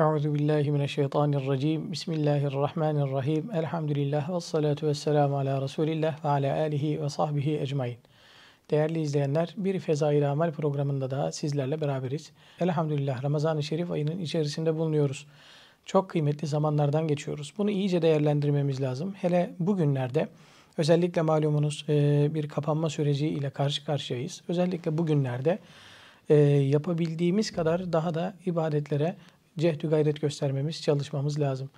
Euzu billahi mineşşeytanirracim. Bismillahirrahmanirrahim. Elhamdülillah ve salatu vesselam ala Resulillah ve ala alihi ve sahbihi ecmaîn. Değerli izleyenler, bir Fezail Amel programında daha sizlerle beraberiz. Elhamdülillah Ramazan-ı Şerif ayının içerisinde bulunuyoruz. Çok kıymetli zamanlardan geçiyoruz. Bunu iyice değerlendirmemiz lazım. Hele bugünlerde özellikle malumunuz e, bir kapanma süreci ile karşı karşıyayız. Özellikle bugünlerde e, yapabildiğimiz kadar daha da ibadetlere cehdü gayret göstermemiz, çalışmamız lazım.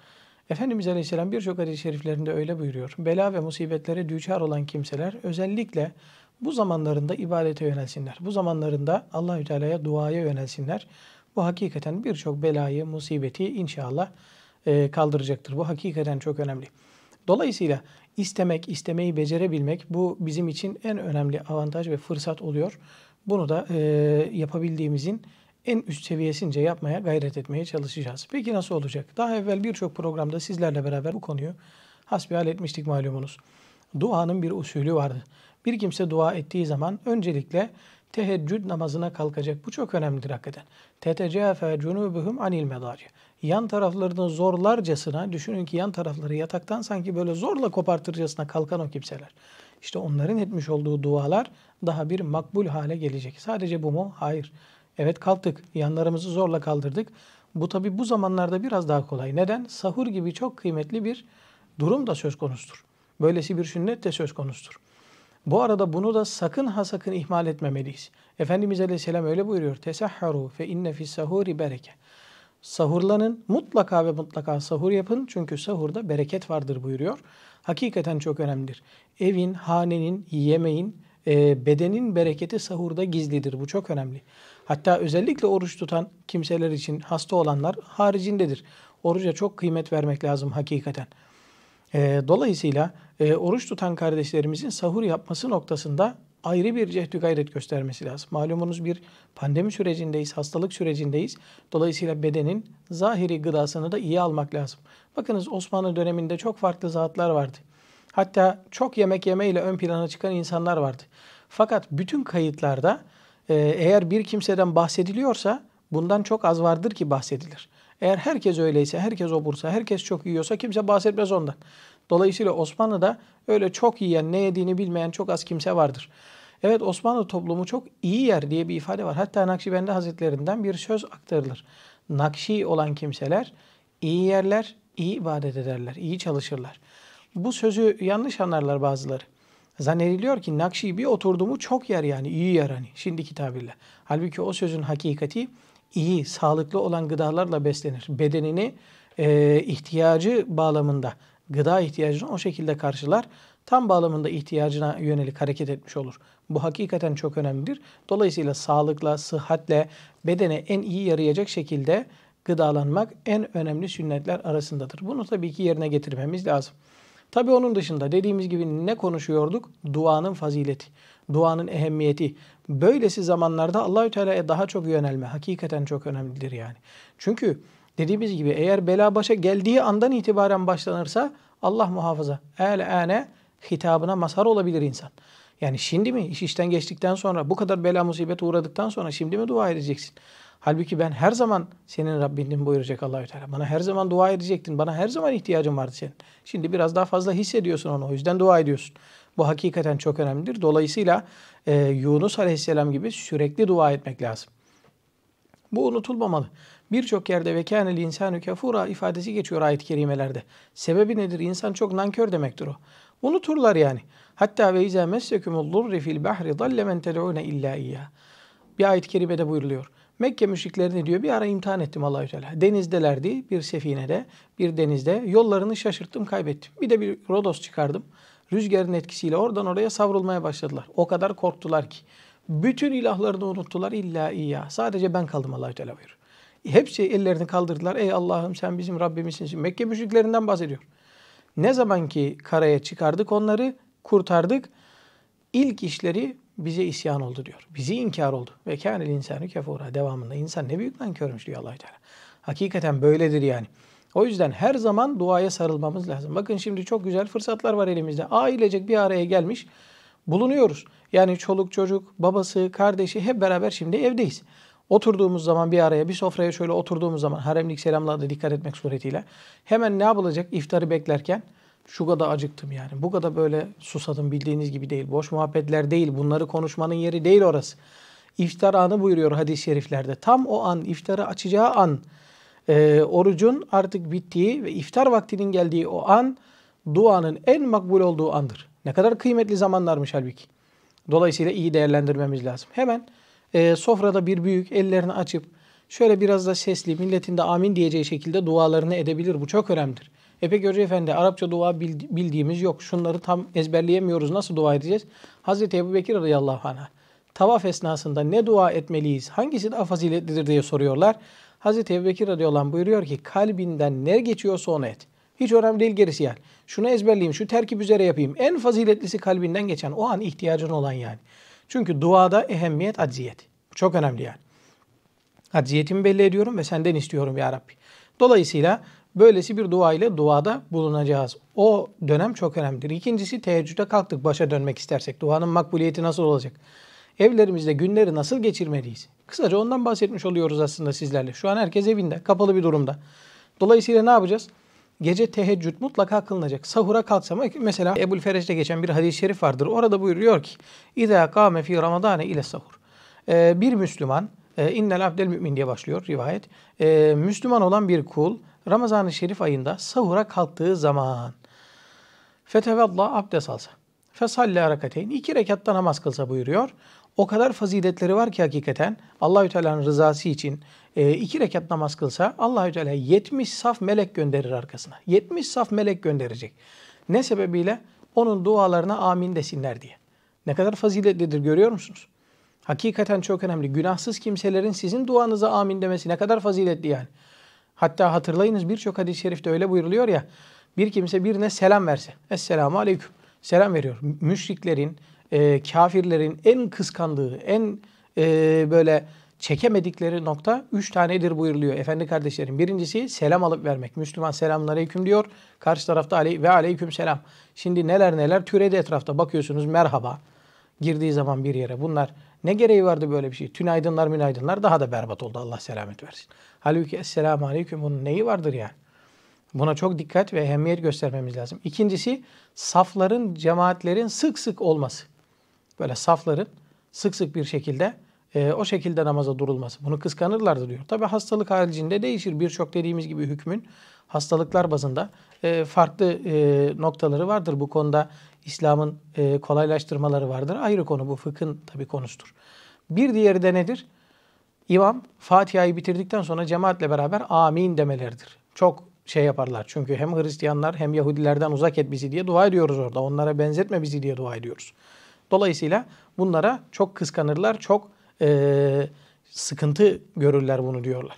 Efendimiz Aleyhisselam birçok hadis-i şeriflerinde öyle buyuruyor. Bela ve musibetlere düçar olan kimseler özellikle bu zamanlarında ibadete yönelsinler. Bu zamanlarında Allahü Teala'ya duaya yönelsinler. Bu hakikaten birçok belayı, musibeti inşallah e, kaldıracaktır. Bu hakikaten çok önemli. Dolayısıyla istemek, istemeyi becerebilmek bu bizim için en önemli avantaj ve fırsat oluyor. Bunu da e, yapabildiğimizin en üst seviyesince yapmaya gayret etmeye çalışacağız. Peki nasıl olacak? Daha evvel birçok programda sizlerle beraber bu konuyu hasbihal etmiştik malumunuz. Duanın bir usulü vardı. Bir kimse dua ettiği zaman öncelikle teheccüd namazına kalkacak. Bu çok önemlidir hakikaten. Tetecefe cunubuhum anil me'dari. Yan taraflarını zorlarcasına, düşünün ki yan tarafları yataktan sanki böyle zorla kopartırcasına kalkan o kimseler. İşte onların etmiş olduğu dualar daha bir makbul hale gelecek. Sadece bu mu? Hayır. Evet kalktık. Yanlarımızı zorla kaldırdık. Bu tabi bu zamanlarda biraz daha kolay. Neden? Sahur gibi çok kıymetli bir durum da söz konusudur. Böylesi bir sünnet de söz konusudur. Bu arada bunu da sakın ha sakın ihmal etmemeliyiz. Efendimiz Aleyhisselam öyle buyuruyor. Tesahharu fe inne fis sahuri bereke. Sahurlanın mutlaka ve mutlaka sahur yapın çünkü sahurda bereket vardır buyuruyor. Hakikaten çok önemlidir. Evin, hanenin, yemeğin, e, bedenin bereketi sahurda gizlidir. Bu çok önemli. Hatta özellikle oruç tutan kimseler için hasta olanlar haricindedir. Oruca çok kıymet vermek lazım hakikaten. Ee, dolayısıyla e, oruç tutan kardeşlerimizin sahur yapması noktasında ayrı bir cehdü gayret göstermesi lazım. Malumunuz bir pandemi sürecindeyiz, hastalık sürecindeyiz. Dolayısıyla bedenin zahiri gıdasını da iyi almak lazım. Bakınız Osmanlı döneminde çok farklı zatlar vardı. Hatta çok yemek yemeyle ön plana çıkan insanlar vardı. Fakat bütün kayıtlarda ee, eğer bir kimseden bahsediliyorsa bundan çok az vardır ki bahsedilir. Eğer herkes öyleyse, herkes obursa, herkes çok yiyorsa kimse bahsetmez ondan. Dolayısıyla Osmanlı'da öyle çok yiyen, ne yediğini bilmeyen çok az kimse vardır. Evet Osmanlı toplumu çok iyi yer diye bir ifade var. Hatta Nakşibendi Hazretlerinden bir söz aktarılır. Nakşi olan kimseler iyi yerler, iyi ibadet ederler, iyi çalışırlar. Bu sözü yanlış anlarlar bazıları. Zannediliyor ki Nakşibi oturdu mu çok yer yani iyi yer hani şimdiki tabirle. Halbuki o sözün hakikati iyi, sağlıklı olan gıdalarla beslenir. Bedenini e, ihtiyacı bağlamında, gıda ihtiyacını o şekilde karşılar. Tam bağlamında ihtiyacına yönelik hareket etmiş olur. Bu hakikaten çok önemlidir. Dolayısıyla sağlıkla, sıhhatle, bedene en iyi yarayacak şekilde gıdalanmak en önemli sünnetler arasındadır. Bunu tabii ki yerine getirmemiz lazım. Tabi onun dışında dediğimiz gibi ne konuşuyorduk? Duanın fazileti, duanın ehemmiyeti. Böylesi zamanlarda Allahü Teala'ya daha çok yönelme hakikaten çok önemlidir yani. Çünkü dediğimiz gibi eğer bela başa geldiği andan itibaren başlanırsa Allah muhafaza. El ane hitabına mazhar olabilir insan. Yani şimdi mi iş işten geçtikten sonra bu kadar bela musibet uğradıktan sonra şimdi mi dua edeceksin? Halbuki ben her zaman senin Rabbindim buyuracak Allahü Teala. Bana her zaman dua edecektin. Bana her zaman ihtiyacın vardı senin. Şimdi biraz daha fazla hissediyorsun onu. O yüzden dua ediyorsun. Bu hakikaten çok önemlidir. Dolayısıyla e, Yunus Aleyhisselam gibi sürekli dua etmek lazım. Bu unutulmamalı. Birçok yerde ve kânel insanu kafura ifadesi geçiyor ayet-i kerimelerde. Sebebi nedir? İnsan çok nankör demektir o. Unuturlar yani. Hatta ve izâ messekumullurri fil bahri dalle men ted'ûne illâ iyyâ. Bir ayet-i kerimede buyuruluyor. Mekke müşriklerini diyor bir ara imtihan ettim Allahü Teala. Denizdelerdi bir sefinede, bir denizde. Yollarını şaşırttım, kaybettim. Bir de bir Rodos çıkardım. Rüzgarın etkisiyle oradan oraya savrulmaya başladılar. O kadar korktular ki. Bütün ilahlarını unuttular illa iyya. Sadece ben kaldım Allahü Teala buyuruyor. Hepsi şey ellerini kaldırdılar. Ey Allah'ım sen bizim Rabbimizsin. Mekke müşriklerinden bahsediyor. Ne zaman ki karaya çıkardık onları, kurtardık. İlk işleri bize isyan oldu diyor. Bizi inkar oldu. Ve kânel insanı kefura. Devamında insan ne büyük nankörmüş diyor allah Teala. Hakikaten böyledir yani. O yüzden her zaman duaya sarılmamız lazım. Bakın şimdi çok güzel fırsatlar var elimizde. Ailecek bir araya gelmiş bulunuyoruz. Yani çoluk çocuk, babası, kardeşi hep beraber şimdi evdeyiz. Oturduğumuz zaman bir araya, bir sofraya şöyle oturduğumuz zaman haremlik selamlara dikkat etmek suretiyle hemen ne yapılacak iftarı beklerken? şu kadar acıktım yani. Bu kadar böyle susadım bildiğiniz gibi değil. Boş muhabbetler değil. Bunları konuşmanın yeri değil orası. İftar anı buyuruyor hadis-i şeriflerde. Tam o an, iftarı açacağı an, e, orucun artık bittiği ve iftar vaktinin geldiği o an duanın en makbul olduğu andır. Ne kadar kıymetli zamanlarmış halbuki. Dolayısıyla iyi değerlendirmemiz lazım. Hemen e, sofrada bir büyük ellerini açıp şöyle biraz da sesli milletin de amin diyeceği şekilde dualarını edebilir. Bu çok önemlidir. E peki Hoca Efendi Arapça dua bildiğimiz yok. Şunları tam ezberleyemiyoruz. Nasıl dua edeceğiz? Hazreti Ebu Bekir radıyallahu anh'a tavaf esnasında ne dua etmeliyiz? Hangisi daha faziletlidir diye soruyorlar. Hazreti Ebu Bekir radıyallahu anh buyuruyor ki kalbinden ne geçiyorsa onu et. Hiç önemli değil gerisi yani. Şunu ezberleyeyim, şu terkip üzere yapayım. En faziletlisi kalbinden geçen, o an ihtiyacın olan yani. Çünkü duada ehemmiyet, acziyet. Çok önemli yani. Acziyetimi belli ediyorum ve senden istiyorum ya Rabbi. Dolayısıyla Böylesi bir dua ile duada bulunacağız. O dönem çok önemlidir. İkincisi teheccüde kalktık başa dönmek istersek. Duanın makbuliyeti nasıl olacak? Evlerimizde günleri nasıl geçirmeliyiz? Kısaca ondan bahsetmiş oluyoruz aslında sizlerle. Şu an herkes evinde, kapalı bir durumda. Dolayısıyla ne yapacağız? Gece teheccüd mutlaka kılınacak. Sahura kalksam e, mesela Ebu Fereç'te geçen bir hadis-i şerif vardır. Orada buyuruyor ki İzâ kâme fî ramadâne ile sahur. Ee, bir Müslüman, e, innel abdel mümin diye başlıyor rivayet. Ee, Müslüman olan bir kul Ramazan-ı Şerif ayında sahura kalktığı zaman fetevalla abdest alsa. Fesalle rakateyn iki rekatta namaz kılsa buyuruyor. O kadar faziletleri var ki hakikaten Allahü Teala'nın rızası için e, iki rekat namaz kılsa Allahü Teala 70 saf melek gönderir arkasına. 70 saf melek gönderecek. Ne sebebiyle? Onun dualarına amin desinler diye. Ne kadar faziletlidir görüyor musunuz? Hakikaten çok önemli. Günahsız kimselerin sizin duanıza amin demesi ne kadar faziletli yani. Hatta hatırlayınız birçok hadis-i şerifte öyle buyuruluyor ya. Bir kimse birine selam verse. Esselamu aleyküm. Selam veriyor. Müşriklerin, e, kafirlerin en kıskandığı, en e, böyle çekemedikleri nokta üç tanedir buyuruluyor efendi kardeşlerim. Birincisi selam alıp vermek. Müslüman selamun aleyküm diyor. Karşı tarafta aley ve aleyküm selam. Şimdi neler neler türedi etrafta. Bakıyorsunuz merhaba girdiği zaman bir yere. Bunlar ne gereği vardı böyle bir şey? Tünaydınlar münaydınlar daha da berbat oldu Allah selamet versin. Halbuki esselamu aleyküm bunun neyi vardır yani? Buna çok dikkat ve ehemmiyet göstermemiz lazım. İkincisi safların, cemaatlerin sık sık olması. Böyle safların sık sık bir şekilde e, o şekilde namaza durulması. Bunu kıskanırlardı diyor. Tabi hastalık haricinde değişir. Birçok dediğimiz gibi hükmün hastalıklar bazında e, farklı e, noktaları vardır. Bu konuda İslam'ın e, kolaylaştırmaları vardır. Ayrı konu bu fıkhın tabii konusudur. Bir diğeri de nedir? İmam Fatiha'yı bitirdikten sonra cemaatle beraber amin demeleridir. Çok şey yaparlar. Çünkü hem Hristiyanlar hem Yahudilerden uzak et bizi diye dua ediyoruz orada. Onlara benzetme bizi diye dua ediyoruz. Dolayısıyla bunlara çok kıskanırlar, çok e, sıkıntı görürler bunu diyorlar.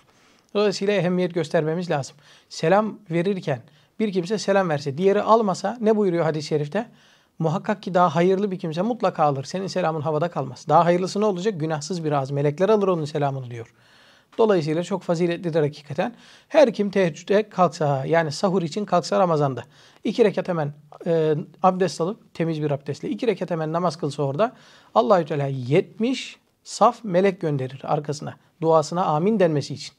Dolayısıyla ehemmiyet göstermemiz lazım. Selam verirken bir kimse selam verse, diğeri almasa ne buyuruyor hadis-i şerifte? Muhakkak ki daha hayırlı bir kimse mutlaka alır. Senin selamın havada kalmaz. Daha hayırlısı ne olacak? Günahsız bir az Melekler alır onun selamını diyor. Dolayısıyla çok faziletlidir hakikaten. Her kim teheccüde kalksa yani sahur için kalksa Ramazan'da. iki rekat hemen e, abdest alıp temiz bir abdestle iki rekat hemen namaz kılsa orada Allahü Teala 70 saf melek gönderir arkasına. Duasına amin denmesi için.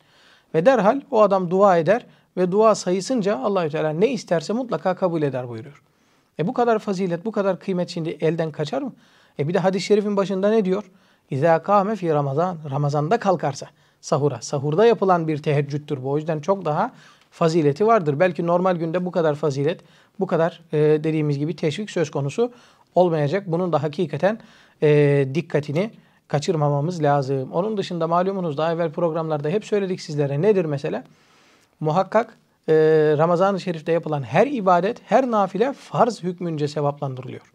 Ve derhal o adam dua eder ve dua sayısınca Allahü Teala ne isterse mutlaka kabul eder buyuruyor. E bu kadar fazilet, bu kadar kıymet şimdi elden kaçar mı? E bir de hadis-i şerifin başında ne diyor? İza kâme fi Ramazan. Ramazan'da kalkarsa sahura. Sahurda yapılan bir teheccüddür bu. O yüzden çok daha fazileti vardır. Belki normal günde bu kadar fazilet, bu kadar e, dediğimiz gibi teşvik söz konusu olmayacak. Bunun da hakikaten e, dikkatini kaçırmamamız lazım. Onun dışında malumunuz daha evvel programlarda hep söyledik sizlere. Nedir mesela? Muhakkak e, Ramazan-ı Şerif'te yapılan her ibadet, her nafile farz hükmünce sevaplandırılıyor.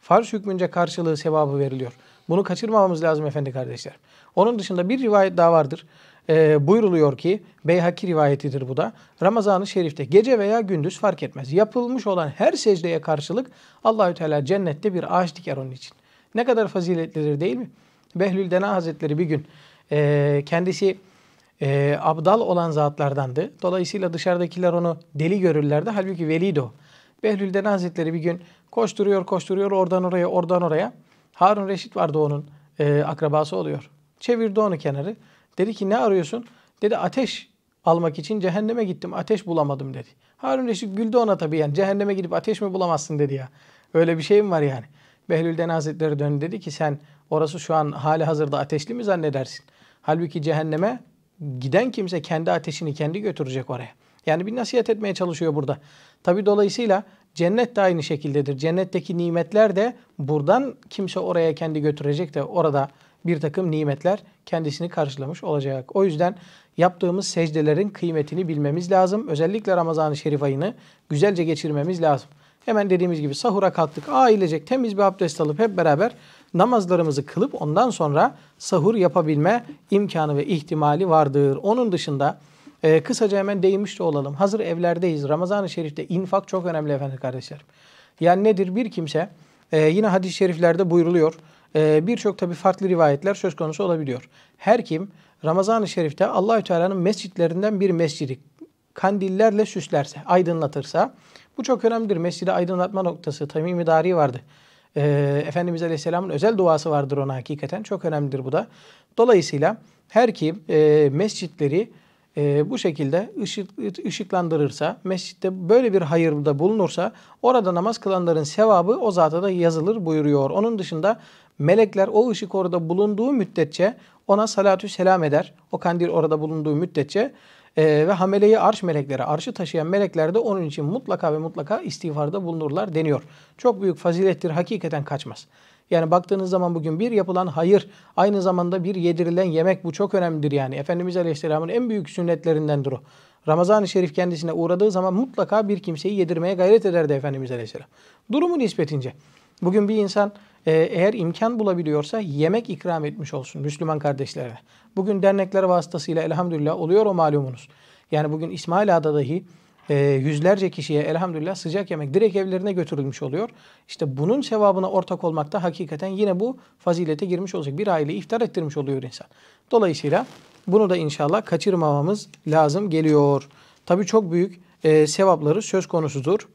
Farz hükmünce karşılığı sevabı veriliyor. Bunu kaçırmamamız lazım efendi kardeşler. Onun dışında bir rivayet daha vardır. E, buyruluyor ki, Beyhaki rivayetidir bu da. Ramazan-ı Şerif'te gece veya gündüz fark etmez. Yapılmış olan her secdeye karşılık Allahü Teala cennette bir ağaç diker onun için. Ne kadar faziletlidir değil mi? Behlül Dena Hazretleri bir gün e, kendisi e, abdal olan zatlardandı. Dolayısıyla dışarıdakiler onu deli görürlerdi. Halbuki veliydi o. Behlül Dene Hazretleri bir gün koşturuyor koşturuyor oradan oraya oradan oraya. Harun Reşit vardı onun e, akrabası oluyor. Çevirdi onu kenarı. Dedi ki ne arıyorsun? Dedi ateş almak için cehenneme gittim ateş bulamadım dedi. Harun Reşit güldü ona tabii yani cehenneme gidip ateş mi bulamazsın dedi ya. Öyle bir şey mi var yani? Behlül Dene Hazretleri döndü dedi ki sen orası şu an hali hazırda ateşli mi zannedersin? Halbuki cehenneme giden kimse kendi ateşini kendi götürecek oraya. Yani bir nasihat etmeye çalışıyor burada. Tabi dolayısıyla cennet de aynı şekildedir. Cennetteki nimetler de buradan kimse oraya kendi götürecek de orada bir takım nimetler kendisini karşılamış olacak. O yüzden yaptığımız secdelerin kıymetini bilmemiz lazım. Özellikle Ramazan-ı Şerif ayını güzelce geçirmemiz lazım. Hemen dediğimiz gibi sahura kalktık. Ailecek temiz bir abdest alıp hep beraber namazlarımızı kılıp ondan sonra sahur yapabilme imkanı ve ihtimali vardır. Onun dışında e, kısaca hemen değinmiş de olalım. Hazır evlerdeyiz. Ramazan-ı Şerif'te infak çok önemli efendim kardeşlerim. Yani nedir? Bir kimse e, yine hadis-i şeriflerde buyruluyor. E, Birçok tabi farklı rivayetler söz konusu olabiliyor. Her kim Ramazan-ı Şerif'te Allahü Teala'nın mescitlerinden bir mescidi kandillerle süslerse, aydınlatırsa bu çok önemlidir. Mescidi aydınlatma noktası tamim Dari vardı e, Efendimiz Aleyhisselam'ın özel duası vardır ona hakikaten. Çok önemlidir bu da. Dolayısıyla her kim e, mescitleri e, bu şekilde ışık, ışıklandırırsa, mescitte böyle bir hayırda bulunursa orada namaz kılanların sevabı o zata da yazılır buyuruyor. Onun dışında melekler o ışık orada bulunduğu müddetçe ona salatü selam eder. O kandil orada bulunduğu müddetçe e, ve hameleyi arş melekleri, arşı taşıyan melekler de onun için mutlaka ve mutlaka istiğfarda bulunurlar deniyor. Çok büyük fazilettir, hakikaten kaçmaz. Yani baktığınız zaman bugün bir yapılan hayır, aynı zamanda bir yedirilen yemek bu çok önemlidir yani. Efendimiz Aleyhisselam'ın en büyük sünnetlerindendir o. Ramazan-ı Şerif kendisine uğradığı zaman mutlaka bir kimseyi yedirmeye gayret ederdi Efendimiz Aleyhisselam. Durumu nispetince. Bugün bir insan ee, eğer imkan bulabiliyorsa yemek ikram etmiş olsun Müslüman kardeşlerine. Bugün dernekler vasıtasıyla elhamdülillah oluyor o malumunuz. Yani bugün İsmail Ağa'da dahi e, yüzlerce kişiye elhamdülillah sıcak yemek direkt evlerine götürülmüş oluyor. İşte bunun sevabına ortak olmak da hakikaten yine bu fazilete girmiş olacak. Bir aile iftar ettirmiş oluyor insan. Dolayısıyla bunu da inşallah kaçırmamamız lazım geliyor. Tabii çok büyük e, sevapları söz konusudur.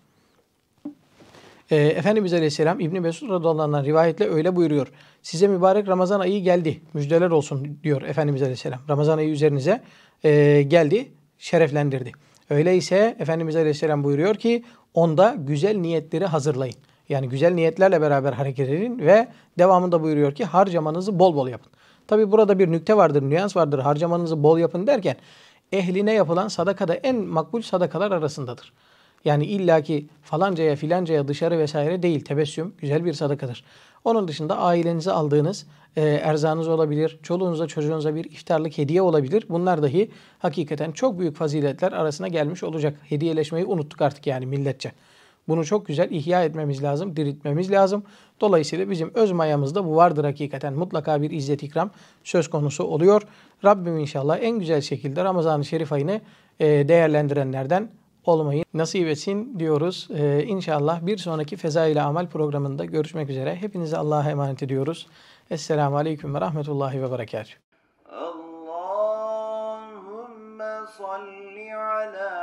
E, Efendimiz Aleyhisselam İbni Mesud radıyallahu rivayetle öyle buyuruyor. Size mübarek Ramazan ayı geldi. Müjdeler olsun diyor Efendimiz Aleyhisselam. Ramazan ayı üzerinize e, geldi, şereflendirdi. Öyleyse Efendimiz Aleyhisselam buyuruyor ki onda güzel niyetleri hazırlayın. Yani güzel niyetlerle beraber hareket edin ve devamında buyuruyor ki harcamanızı bol bol yapın. Tabi burada bir nükte vardır, nüans vardır. Harcamanızı bol yapın derken ehline yapılan sadaka da en makbul sadakalar arasındadır. Yani illaki falancaya filancaya dışarı vesaire değil. Tebessüm güzel bir sadakadır. Onun dışında ailenize aldığınız e, erzağınız olabilir. Çoluğunuza çocuğunuza bir iftarlık hediye olabilir. Bunlar dahi hakikaten çok büyük faziletler arasına gelmiş olacak. Hediyeleşmeyi unuttuk artık yani milletçe. Bunu çok güzel ihya etmemiz lazım, diriltmemiz lazım. Dolayısıyla bizim öz mayamızda bu vardır hakikaten. Mutlaka bir izzet ikram söz konusu oluyor. Rabbim inşallah en güzel şekilde Ramazan-ı Şerif ayını e, değerlendirenlerden olmayı nasip etsin diyoruz. Ee, inşallah bir sonraki Feza ile Amel programında görüşmek üzere. Hepinize Allah'a emanet ediyoruz. Esselamu Aleyküm ve Rahmetullahi ve Berekatuhu. Allahümme salli ala